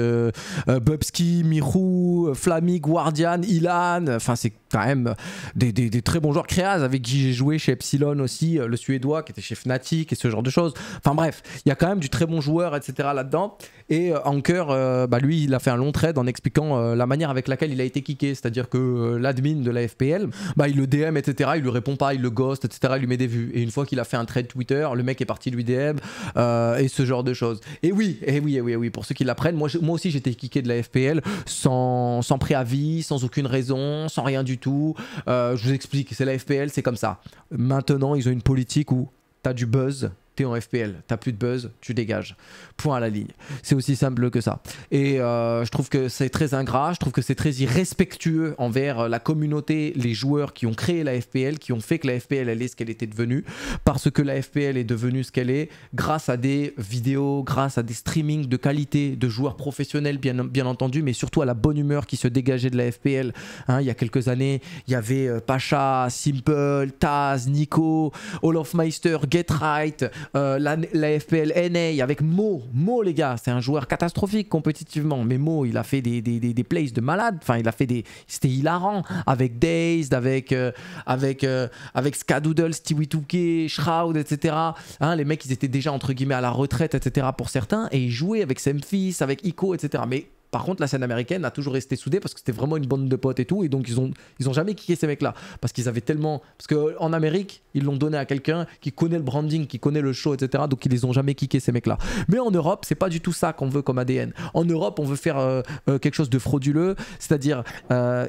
Speaker 1: Bubski, Mirou, Flamy, Guardian, Ilan. Enfin, c'est quand même des, très bons joueurs. créas avec qui j'ai joué chez Epsilon aussi, le Suédois qui était chez Fnatic et ce genre de choses. Enfin bref, il y a quand même du très bon joueur etc. là-dedans. Et Anker, euh, euh, bah, lui, il a fait un long trade en expliquant euh, la manière avec laquelle il a été kické. C'est-à-dire que l'admin de la FPL, bah, il le DM, etc. Il lui répond pas, il le ghost, etc. Il lui met des vues. Et une fois qu'il a fait un trade Twitter, le mec est parti lui DM et ce genre de choses. Et oui, et oui, oui, oui. Pour ceux qui l'apprennent, moi, moi aussi j'étais kické de la FPL sans, sans préavis, sans aucune raison, sans rien du tout. je vous explique, c'est la FPL, c'est comme ça. Maintenant, ils ont une politique où t'as du buzz en FPL, t'as plus de buzz, tu dégages. Point à la ligne. C'est aussi simple que ça. Et euh, je trouve que c'est très ingrat, je trouve que c'est très irrespectueux envers euh, la communauté, les joueurs qui ont créé la FPL, qui ont fait que la FPL elle est ce qu'elle était devenue, parce que la FPL est devenue ce qu'elle est grâce à des vidéos, grâce à des streamings de qualité, de joueurs professionnels bien, entendu, mais surtout à la bonne humeur qui se dégageait de la FPL. Hein, il y a quelques années, il y avait euh, Pacha, Simple, Taz, Nico, Olofmeister, Meister, Get Right, euh, la, FPL NA avec Mo. Mo, les gars, c'est un joueur catastrophique compétitivement. Mais Mo, il a fait des, plays de malade. Enfin, il a fait des. C'était hilarant. Avec Dazed, avec, euh, avec, euh, avec Skadoodle, Stewie Touquet, Shroud, etc. Hein, les mecs, ils étaient déjà entre guillemets à la retraite, etc. pour certains. Et ils jouaient avec Semphis avec Ico, etc. Mais par contre, la scène américaine a toujours resté soudée parce que c'était vraiment une bande de potes et tout. Et donc, ils ont, ils ont jamais kické ces mecs-là. Parce qu'ils avaient tellement. Parce qu'en Amérique, ils l'ont donné à quelqu'un qui connaît le branding, qui connaît le show, etc. Donc, ils les ont jamais kické ces mecs-là. Mais en Europe, c'est pas du tout ça qu'on veut comme ADN. En Europe, on veut faire euh, euh, quelque chose de frauduleux, c'est-à-dire euh,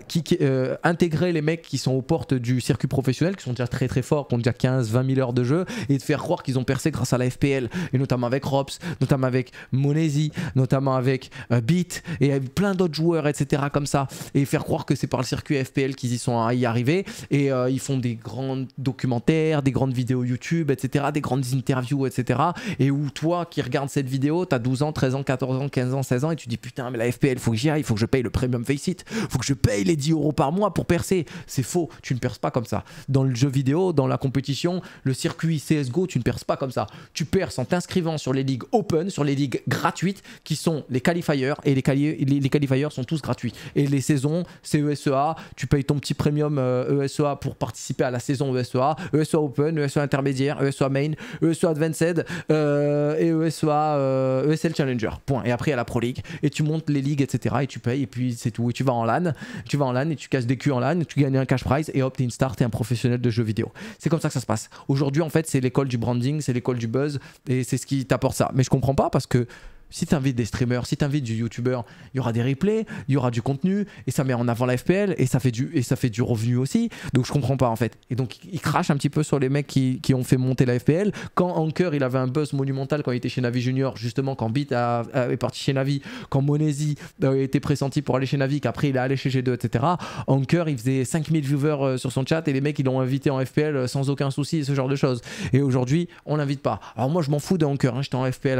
Speaker 1: intégrer les mecs qui sont aux portes du circuit professionnel, qui sont déjà très très forts, qui ont déjà 15, 20 000 heures de jeu, et de faire croire qu'ils ont percé grâce à la FPL, et notamment avec Rops, notamment avec Monesi, notamment avec Beat et avec plein d'autres joueurs, etc. comme ça, et faire croire que c'est par le circuit FPL qu'ils y sont y arrivés. Et euh, ils font des grands documentaires, des grandes vidéos YouTube, etc., des grandes interviews, etc. Et où toi qui regardes cette vidéo, t'as 12 ans, 13 ans, 14 ans, 15 ans, 16 ans, et tu dis putain, mais la FPL, faut que j'y aille, faut que je paye le premium face it, faut que je paye les 10 euros par mois pour percer. C'est faux, tu ne perces pas comme ça. Dans le jeu vidéo, dans la compétition, le circuit CSGO, tu ne perces pas comme ça. Tu perces en t'inscrivant sur les ligues open, sur les ligues gratuites qui sont les qualifiers et les qualifiers les, qualifiers sont tous gratuits. Et les saisons, c'est ESEA, tu payes ton petit premium ESEA euh, e pour participer à la saison ESEA, ESEA Open, ESEA Intermédiaire, ESEA Main, ESEA Advanced euh, et ESEA ESL euh, e Challenger. Point. Et après, il y a la Pro League. Et tu montes les ligues, etc. Et tu payes, et puis c'est tout. Et tu vas en LAN, tu vas en LAN et tu casses des culs en LAN, tu gagnes un cash prize et hop, t'es une star, et un professionnel de jeu vidéo. C'est comme ça que ça se passe. Aujourd'hui, en fait, c'est l'école du branding, c'est l'école du buzz et c'est ce qui t'apporte ça. Mais je comprends pas parce que si tu invites des streamers, si tu invites du youtubeur, il y aura des replays, il y aura du contenu, et ça met en avant la FPL, et ça fait du, et ça fait du revenu aussi. Donc je comprends pas en fait. Et donc il crache un petit peu sur les mecs qui, ont fait monter la FPL. Quand Anker, il avait un buzz monumental quand il était chez Navi Junior, justement, quand Beat est parti chez Navi, quand Monesi a euh, était pressenti pour aller chez Navi, qu'après il est allé chez G2, etc. Anker, il faisait 5000 viewers euh, sur son chat, et les mecs, ils l'ont invité en FPL euh, sans aucun souci, ce genre de choses. Et aujourd'hui, on l'invite pas. Alors moi, je m'en fous d'Anker, hein. j'étais en FPL,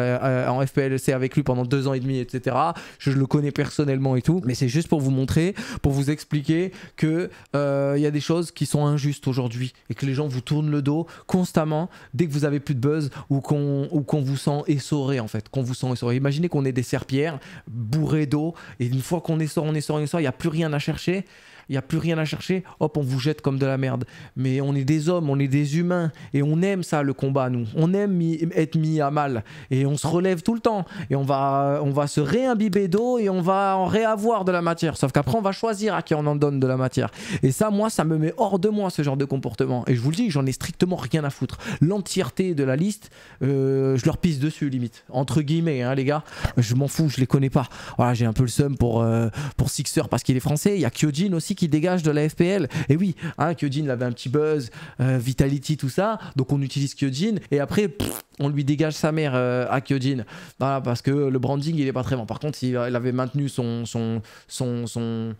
Speaker 1: en FPL c'est avec lui pendant deux ans et demi, etc. Je, le connais personnellement et tout. Mais c'est juste pour vous montrer, pour vous expliquer que euh, il y a des choses qui sont injustes aujourd'hui et que les gens vous tournent le dos constamment dès que vous avez plus de buzz ou qu'on vous sent essoré en fait, qu'on vous sent essoré. Imaginez qu'on est des serpillères bourrées d'eau et une fois qu'on sort, on essore, on essore, il n'y a plus rien à chercher il n'y a plus rien à chercher, hop, on vous jette comme de la merde. Mais on est des hommes, on est des humains, et on aime ça, le combat, nous. On aime être mis à mal, et on se relève tout le temps, et on va, on va se réimbiber d'eau, et on va en réavoir de la matière. Sauf qu'après, on va choisir à qui on en donne de la matière. Et ça, moi, ça me met hors de moi, ce genre de comportement. Et je vous le dis, j'en ai strictement rien à foutre. L'entièreté de la liste, euh, je leur pisse dessus, limite. Entre guillemets, hein, les gars, je m'en fous, je les connais pas. Voilà, j'ai un peu le seum pour, euh, pour Sixer parce qu'il est français. Il y a Kyojin aussi qui dégage de la FPL. Et oui, hein, Kyojin avait un petit buzz, euh, Vitality, tout ça. Donc on utilise Kyojin et après, on lui dégage sa mère euh, à Kyojin. Voilà, parce que le branding, il est pas très bon. Par contre, il, avait maintenu son, son, son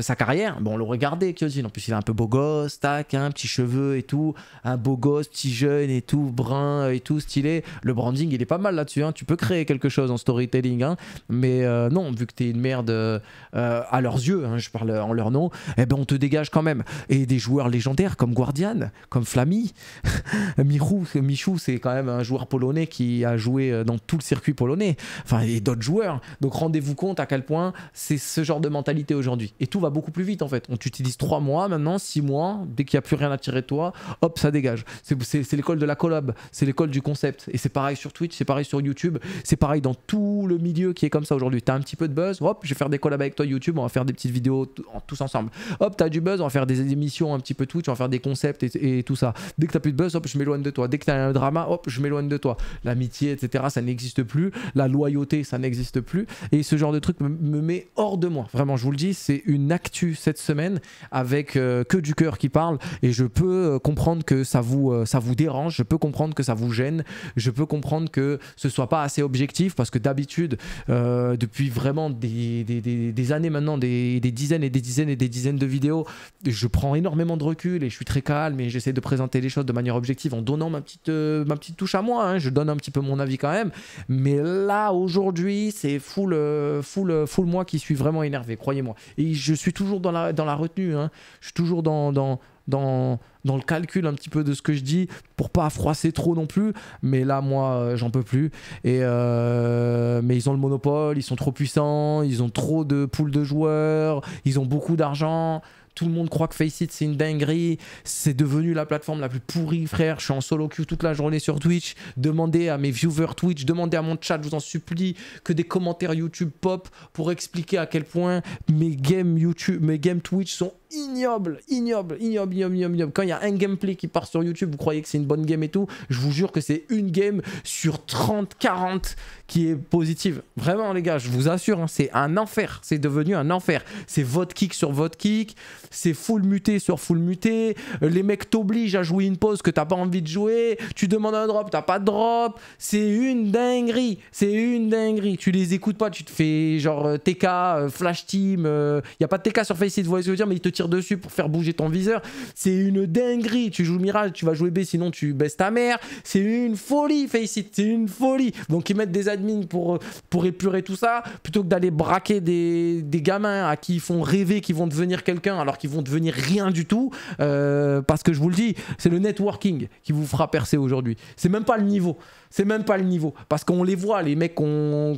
Speaker 1: sa carrière. Bon, on le regardait, Kyojin. En plus, il a un peu beau gosse, tac, un hein, petit cheveux et tout. Un beau gosse, petit jeune et tout, brun et tout, stylé. Le branding, il est pas mal là-dessus. Hein. Tu peux créer quelque chose en storytelling. Hein. Mais euh, non, vu que t'es une merde euh, à leurs yeux, je parle en leur nom, eh ben, on te dégage quand même. Et des joueurs légendaires comme Guardian, comme Flammy, [LAUGHS] Michou, Michou c'est quand même un joueur polonais qui a joué euh, dans tout le circuit polonais. Enfin, et d'autres joueurs. Donc rendez-vous compte à quel point c'est ce genre de mentalité aujourd'hui tout va beaucoup plus vite en fait. On t'utilise trois mois maintenant, six mois, dès qu'il n'y a plus rien à tirer de toi, hop, ça dégage. C'est l'école de la collab, c'est l'école du concept. Et c'est pareil sur Twitch, c'est pareil sur YouTube, c'est pareil dans tout le milieu qui est comme ça aujourd'hui. T'as un petit peu de buzz, hop, je vais faire des collabs avec toi YouTube, on va faire des petites vidéos tous ensemble. Hop, t'as du buzz, on va faire des émissions un petit peu Twitch, on va faire des concepts et, tout ça. Dès que t'as plus de buzz, hop, je m'éloigne de toi. Dès que t'as un drama, hop, je m'éloigne de toi. L'amitié, etc., ça n'existe plus. La loyauté, ça n'existe plus. Et ce genre de truc me, me met hors de moi. Vraiment, je vous le dis, c'est une actu cette semaine avec euh, que du cœur qui parle et je peux euh, comprendre que ça vous, euh, ça vous dérange, je peux comprendre que ça vous gêne, je peux comprendre que ce soit pas assez objectif parce que d'habitude, depuis vraiment des, des, des, années maintenant, des, dizaines et des dizaines et des dizaines de vidéos, je prends énormément de recul et je suis très calme et j'essaie de présenter les choses de manière objective en donnant ma petite, ma petite touche à moi. Hein. je donne un petit peu mon avis quand même, mais là aujourd'hui, c'est full, full, full moi qui suis vraiment énervé, croyez-moi. Et je je suis toujours dans la, dans la retenue, hein. je suis toujours dans, dans, dans, le calcul un petit peu de ce que je dis pour pas froisser trop non plus. Mais là, moi, euh, j'en peux plus. Et euh, mais ils ont le monopole, ils sont trop puissants, ils ont trop de poules de joueurs, ils ont beaucoup d'argent. Tout le monde croit que Faceit c'est une dinguerie. C'est devenu la plateforme la plus pourrie, frère. Je suis en solo queue toute la journée sur Twitch. Demandez à mes viewers Twitch, demandez à mon chat, je vous en supplie, que des commentaires YouTube pop pour expliquer à quel point mes games YouTube, mes games Twitch sont ignobles, ignobles, ignobles, ignobles, ignobles. Quand il y a un gameplay qui part sur YouTube, vous croyez que c'est une bonne game et tout. Je vous jure que c'est une game sur 30, 40 qui est positive. Vraiment, les gars, je vous assure, hein, c'est un enfer. C'est devenu un enfer. C'est votre kick sur votre kick c'est full muté sur full muté, les mecs t'obligent à jouer une pause que t'as pas envie de jouer, tu demandes un drop, t'as pas de drop, c'est une dinguerie, c'est une dinguerie, tu les écoutes pas, tu te fais genre euh, TK, euh, Flash Team, il euh, y a pas de TK sur Faceit, vous voyez ce que je veux dire, mais ils te tirent dessus pour faire bouger ton viseur, c'est une dinguerie, tu joues Mirage, tu vas jouer B, sinon tu baisses ta mère, c'est une folie Faceit, c'est une folie, donc ils mettent des admins pour, pour épurer tout ça, plutôt que d'aller braquer des, des gamins à qui ils font rêver qu'ils vont devenir quelqu'un, qui qu'ils vont devenir rien du tout. Euh, parce que je vous le dis, c'est le networking qui vous fera percer aujourd'hui. C'est même pas le niveau. C'est même pas le niveau. Parce qu'on les voit, les mecs qui n'ont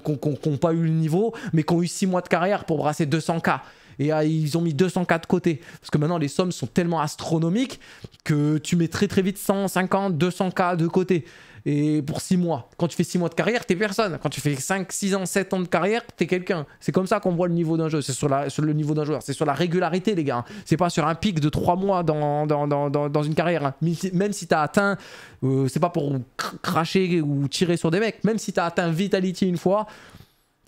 Speaker 1: pas eu le niveau, mais qui ont eu 6 mois de carrière pour brasser 200K et euh, ils ont mis 200K de côté. Parce que maintenant, les sommes sont tellement astronomiques que tu mets très très vite 150, 200K de côté et pour 6 mois. Quand tu fais 6 mois de carrière, t'es personne. Quand tu fais 5, 6 ans, 7 ans de carrière, t'es quelqu'un. C'est comme ça qu'on voit le niveau d'un jeu. C'est sur, le niveau d'un joueur. C'est sur la régularité, les gars. Hein. C'est pas sur un pic de 3 mois dans, une carrière. Hein. Même si t'as atteint, euh, c'est pas pour cracher ou tirer sur des mecs. Même si t'as atteint Vitality une fois,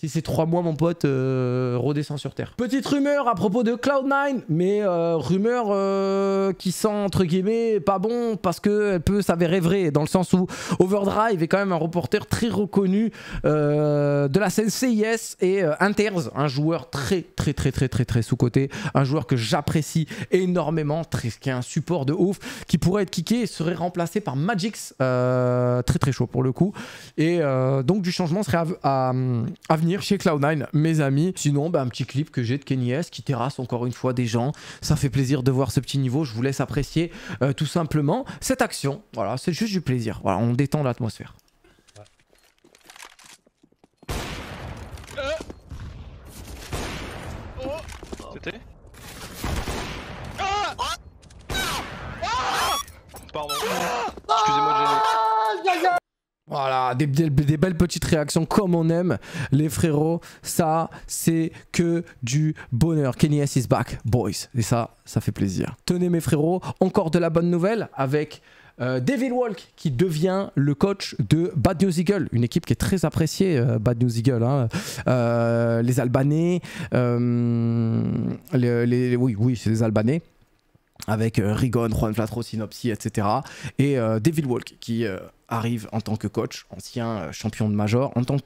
Speaker 1: si c'est trois mois, mon pote, euh, redescend sur Terre. Petite rumeur à propos de Cloud9, mais euh, rumeur euh, qui sent, entre guillemets, pas bon, parce qu'elle peut s'avérer vraie, dans le sens où Overdrive est quand même un reporter très reconnu de la scène CIS, et Inters, un joueur très, très, très, très, très, très sous-côté, un joueur que j'apprécie énormément, qui est un support de ouf, qui pourrait être kické et serait remplacé par Magix, très, très chaud pour le coup. Et donc, du changement serait à, chez Cloud9, mes amis. Sinon, bah, un petit clip que j'ai de Kenny S qui terrasse encore une fois des gens. Ça fait plaisir de voir ce petit niveau. Je vous laisse apprécier euh, tout simplement cette action. Voilà, c'est juste du plaisir. Voilà, on détend l'atmosphère. Ah! Ah! Ah! Pardon. Voilà, des, belles petites réactions comme on aime les frérots. Ça, c'est que du bonheur. Kenny S is back, boys. Et ça, ça fait plaisir. Tenez mes frérots, encore de la bonne nouvelle avec euh, David Walk qui devient le coach de Bad News Eagle, une équipe qui est très appréciée, euh, Bad News Eagle. Hein. Euh, les Albanais, oui, oui, c'est les Albanais avec Rigon, Juan Flatro, Synopsy, etc. Et David Walk qui arrive en tant que coach, ancien euh, champion de major, en tant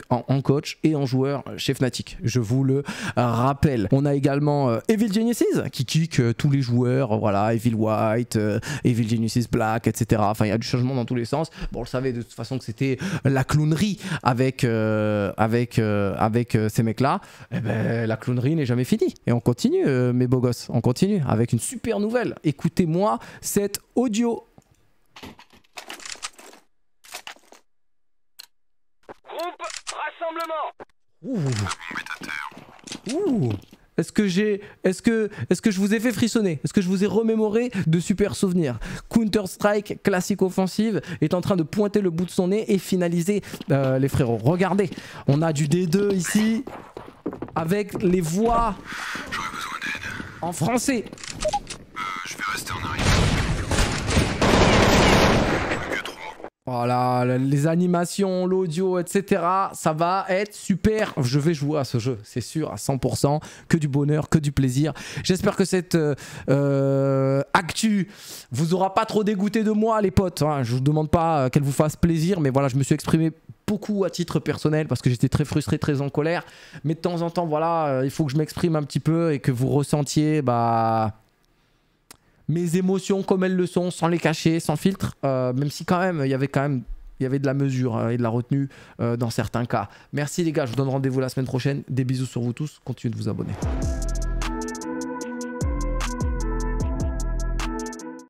Speaker 1: coach et en joueur euh, chez Fnatic. Je vous le rappelle. On a également euh, Evil Genesis qui kick tous les joueurs, voilà, Evil White, Evil Genesis Black, etc. Enfin, il y a du changement dans tous les sens. Bon, on le savait de toute façon que c'était la clownerie avec, avec, avec ces mecs-là. Eh ben, la clownerie n'est jamais finie. Et on continue, mes beaux gosses, on continue avec une super nouvelle. Écoutez-moi cette audio Ouh. Ouh. Est-ce que j'ai, est-ce que, est-ce que je vous ai fait frissonner Est-ce que je vous ai remémoré de super souvenirs Counter Strike classique offensive est en train de pointer le bout de son nez et finaliser euh, les frérots. Regardez, on a du D2 ici avec les voix en français. Euh, je vais rester en arrière. Voilà, les animations, l'audio, etc. Ça va être super. Je vais jouer à ce jeu, c'est sûr, à 100%. Que du bonheur, que du plaisir. J'espère que cette euh, euh, actu vous aura pas trop dégoûté de moi, les potes. Hein. Je vous demande pas euh, qu'elle vous fasse plaisir, mais voilà, je me suis exprimé beaucoup à titre personnel parce que j'étais très frustré, très en colère. Mais de temps en temps, voilà, il faut que je m'exprime un petit peu et que vous ressentiez, bah mes émotions comme elles le sont, sans les cacher, sans filtre, euh, même si quand même, il y avait quand même il y avait de la mesure hein, et de la retenue euh, dans certains cas. Merci les gars, je vous donne rendez-vous la semaine prochaine. Des bisous sur vous tous, continuez de vous abonner.